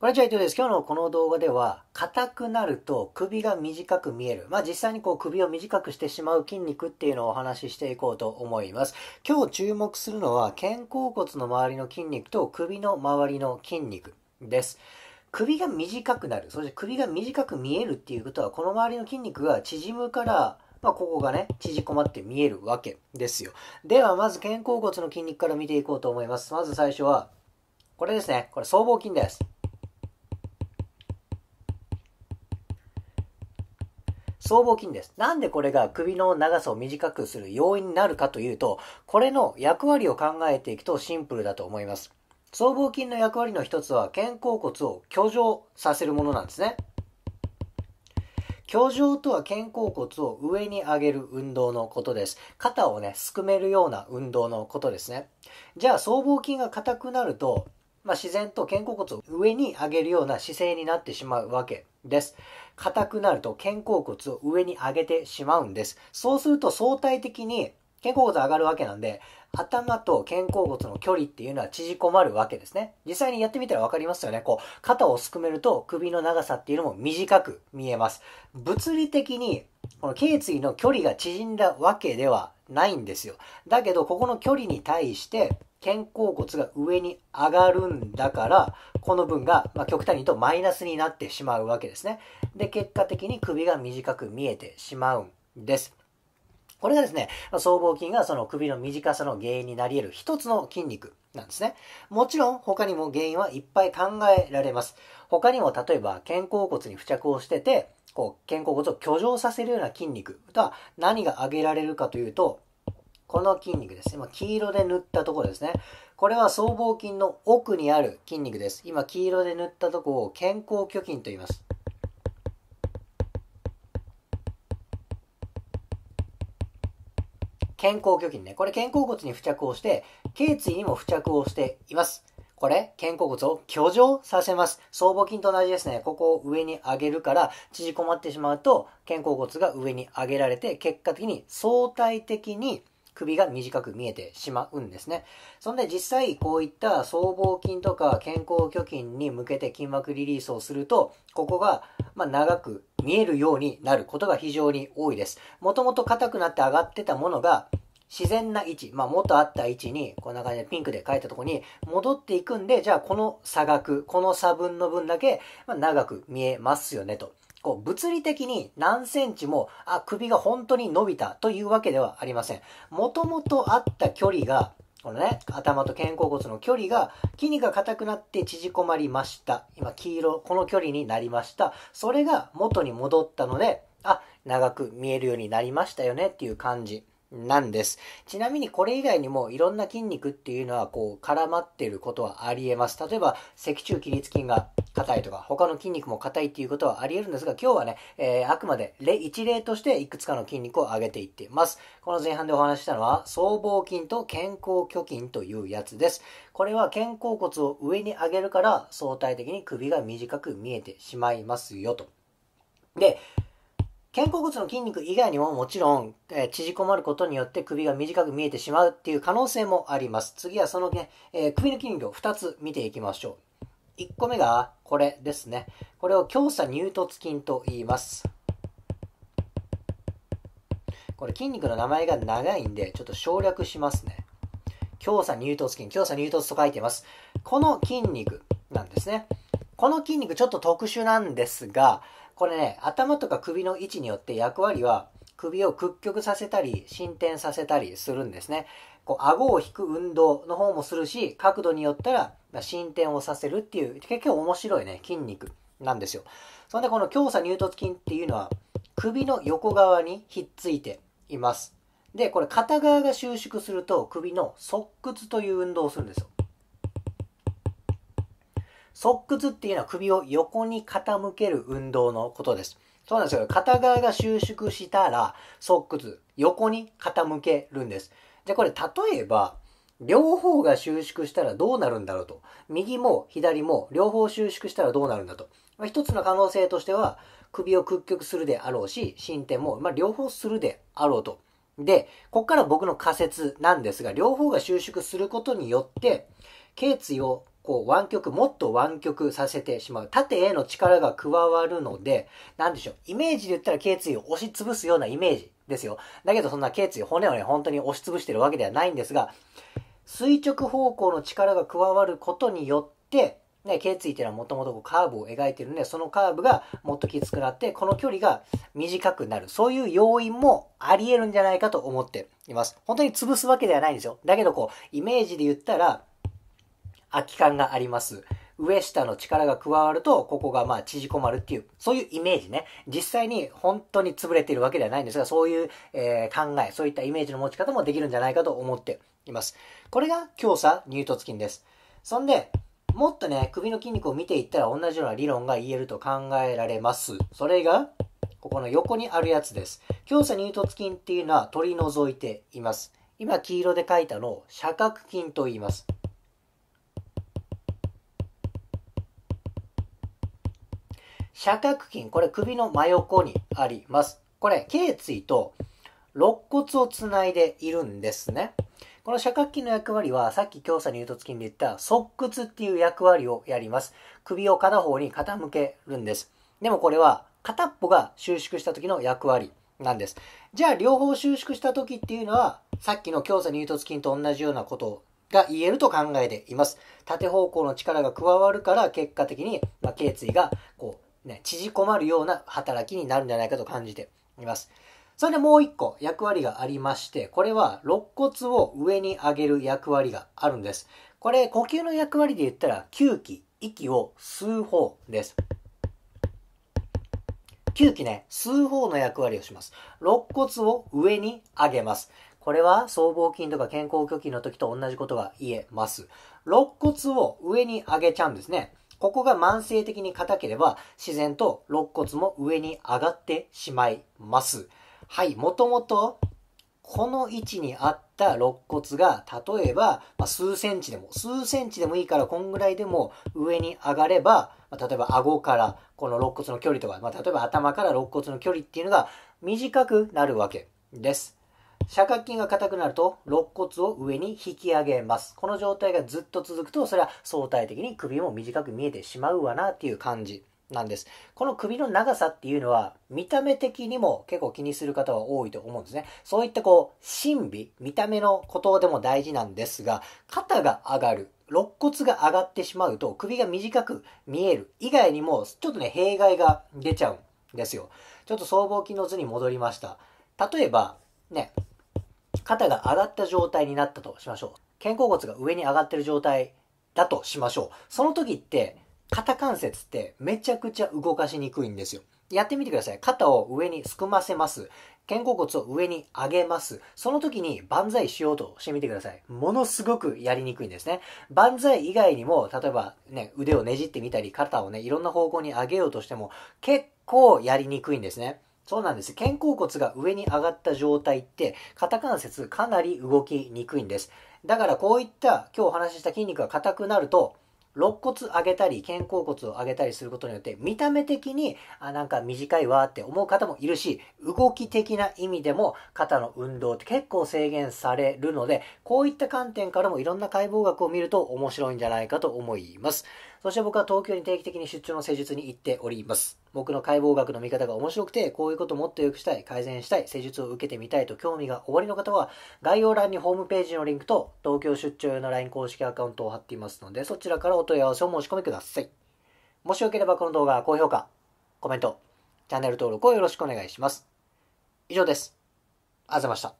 こんにちは、伊藤です。今日のこの動画では、硬くなると首が短く見える。まあ実際にこう首を短くしてしまう筋肉っていうのをお話ししていこうと思います。今日注目するのは、肩甲骨の周りの筋肉と首の周りの筋肉です。首が短くなる。そして首が短く見えるっていうことは、この周りの筋肉が縮むから、まあ、ここがね、縮こまって見えるわけですよ。では、まず肩甲骨の筋肉から見ていこうと思います。まず最初は、これですね。これ、僧帽筋です。僧帽筋です。なんでこれが首の長さを短くする要因になるかというと、これの役割を考えていくとシンプルだと思います。僧帽筋の役割の一つは肩甲骨を挙上させるものなんですね。挙上とは肩甲骨を上に上げる運動のことです。肩をね、すくめるような運動のことですね。じゃあ、僧帽筋が硬くなると、まあ、自然と肩甲骨を上に上げるような姿勢になってしまうわけです。硬くなると肩甲骨を上に上げてしまうんです。そうすると相対的に肩甲骨上がるわけなんで、頭と肩甲骨の距離っていうのは縮こまるわけですね。実際にやってみたらわかりますよね。こう、肩をすくめると首の長さっていうのも短く見えます。物理的に、この頸椎の距離が縮んだわけではないんですよ。だけど、ここの距離に対して、肩甲骨が上に上がるんだから、この分が、ま極端に言うとマイナスになってしまうわけですね。で、結果的に首が短く見えてしまうんです。これがですね、僧帽筋がその首の短さの原因になり得る一つの筋肉なんですね。もちろん他にも原因はいっぱい考えられます。他にも例えば肩甲骨に付着をしてて、こう肩甲骨を挙上させるような筋肉とは何が挙げられるかというと、この筋肉ですね。今、黄色で塗ったところですね。これは僧帽筋の奥にある筋肉です。今、黄色で塗ったところを肩甲虚筋と言います。肩甲虚筋ね。これ肩甲骨に付着をして、頸椎にも付着をしています。これ、肩甲骨を挙上させます。僧帽筋と同じですね。ここを上に上げるから、縮こまってしまうと、肩甲骨が上に上げられて、結果的に相対的に首が短く見えてしまうんですね。そんで実際こういった僧帽筋とか健康虚筋に向けて筋膜リリースをすると、ここがま長く見えるようになることが非常に多いです。もともと硬くなって上がってたものが、自然な位置、まあ、元あった位置に、こんな感じでピンクで書いたとこに戻っていくんで、じゃあこの差額、この差分の分だけ、ま長く見えますよねと。こう物理的に何センチも、あ、首が本当に伸びたというわけではありません。もともとあった距離が、このね、頭と肩甲骨の距離が、筋肉が硬くなって縮こまりました。今、黄色、この距離になりました。それが元に戻ったので、あ、長く見えるようになりましたよねっていう感じ。なんです。ちなみにこれ以外にもいろんな筋肉っていうのはこう絡まっていることはあり得ます。例えば脊柱起立筋が硬いとか他の筋肉も硬いっていうことはあり得るんですが今日はね、えー、あくまで例一例としていくつかの筋肉を上げていっています。この前半でお話ししたのは僧帽筋と肩甲虚筋というやつです。これは肩甲骨を上に上げるから相対的に首が短く見えてしまいますよと。で、肩甲骨の筋肉以外にももちろん、えー、縮こまることによって首が短く見えてしまうっていう可能性もあります。次はその、ねえー、首の筋肉を2つ見ていきましょう。1個目がこれですね。これを強鎖乳突筋と言います。これ筋肉の名前が長いんで、ちょっと省略しますね。強鎖乳突筋、強鎖乳突と書いてます。この筋肉なんですね。この筋肉ちょっと特殊なんですが、これね、頭とか首の位置によって役割は首を屈曲させたり、進展させたりするんですね。こう、顎を引く運動の方もするし、角度によったら、ま進展をさせるっていう、結構面白いね、筋肉なんですよ。そんでこの強鎖乳突筋っていうのは、首の横側にひっついています。で、これ片側が収縮すると首の側屈という運動をするんですよ。側屈っていうのは首を横に傾ける運動のことです。そうなんですよ。片側が収縮したら、側屈、横に傾けるんです。じゃあこれ、例えば、両方が収縮したらどうなるんだろうと。右も左も両方収縮したらどうなるんだと。まあ、一つの可能性としては、首を屈曲するであろうし、進展も、まあ、両方するであろうと。で、ここから僕の仮説なんですが、両方が収縮することによって、頸椎をこう湾曲、もっと湾曲させてしまう。縦への力が加わるので、なんでしょう。イメージで言ったら頸椎を押し潰すようなイメージですよ。だけどそんな頸椎、骨をね、本当に押し潰してるわけではないんですが、垂直方向の力が加わることによって、ね、頸椎っていうのはもともとカーブを描いてるんで、そのカーブがもっときつくなって、この距離が短くなる。そういう要因もあり得るんじゃないかと思っています。本当に潰すわけではないんですよ。だけどこう、イメージで言ったら、空き缶があります。上下の力が加わると、ここがまあ縮こまるっていう、そういうイメージね。実際に本当に潰れているわけではないんですが、そういう、えー、考え、そういったイメージの持ち方もできるんじゃないかと思っています。これが強鎖乳突筋です。そんで、もっとね、首の筋肉を見ていったら同じような理論が言えると考えられます。それが、ここの横にあるやつです。強鎖乳突筋っていうのは取り除いています。今黄色で書いたのを射角筋と言います。斜角筋、これ首の真横にあります。これ、頸椎と肋骨をつないでいるんですね。この斜角筋の役割は、さっき強さ乳突筋で言った側屈っていう役割をやります。首を片方に傾けるんです。でもこれは片っぽが収縮した時の役割なんです。じゃあ両方収縮した時っていうのは、さっきの強さ乳突筋と同じようなことが言えると考えています。縦方向の力が加わるから、結果的に、まあ、頸椎がこうね、縮こまるような働きになるんじゃないかと感じています。それでもう一個役割がありまして、これは肋骨を上に上げる役割があるんです。これ、呼吸の役割で言ったら、吸気、息を吸う方です。吸気ね、吸う方の役割をします。肋骨を上に上げます。これは僧帽筋とか健康虚筋の時と同じことが言えます。肋骨を上に上げちゃうんですね。ここが慢性的に硬ければ、自然と肋骨も上に上がってしまいます。はい、もともと、この位置にあった肋骨が、例えば、ま数センチでも、数センチでもいいから、こんぐらいでも上に上がれば、ま例えば顎からこの肋骨の距離とか、ま例えば頭から肋骨の距離っていうのが短くなるわけです。斜角筋が硬くなると肋骨を上に引き上げます。この状態がずっと続くと、それは相対的に首も短く見えてしまうわなっていう感じなんです。この首の長さっていうのは、見た目的にも結構気にする方は多いと思うんですね。そういったこう、神秘、見た目のことでも大事なんですが、肩が上がる。肋骨が上がってしまうと首が短く見える以外にもちょっとね弊害が出ちゃうんですよ。ちょっと僧帽筋の図に戻りました。例えばね、肩が上がった状態になったとしましょう。肩甲骨が上に上がってる状態だとしましょう。その時って、肩関節ってめちゃくちゃ動かしにくいんですよ。やってみてください。肩を上にすくませます。肩甲骨を上に上げます。その時に万歳しようとしてみてください。ものすごくやりにくいんですね。万歳以外にも、例えばね、腕をねじってみたり、肩をね、いろんな方向に上げようとしても、結構やりにくいんですね。そうなんです。肩甲骨が上に上がった状態って、肩関節かなり動きにくいんです。だからこういった今日お話しした筋肉が硬くなると、肋骨上げたり肩甲骨を上げたりすることによって見た目的にあなんか短いわって思う方もいるし動き的な意味でも肩の運動って結構制限されるのでこういった観点からもいろんな解剖学を見ると面白いんじゃないかと思います。そして僕は東京に定期的に出張の施術に行っております。僕の解剖学の見方が面白くて、こういうこともっと良くしたい、改善したい、施術を受けてみたいと興味がおありの方は、概要欄にホームページのリンクと、東京出張用の LINE 公式アカウントを貼っていますので、そちらからお問い合わせを申し込みください。もしよければこの動画、は高評価、コメント、チャンネル登録をよろしくお願いします。以上です。あざました。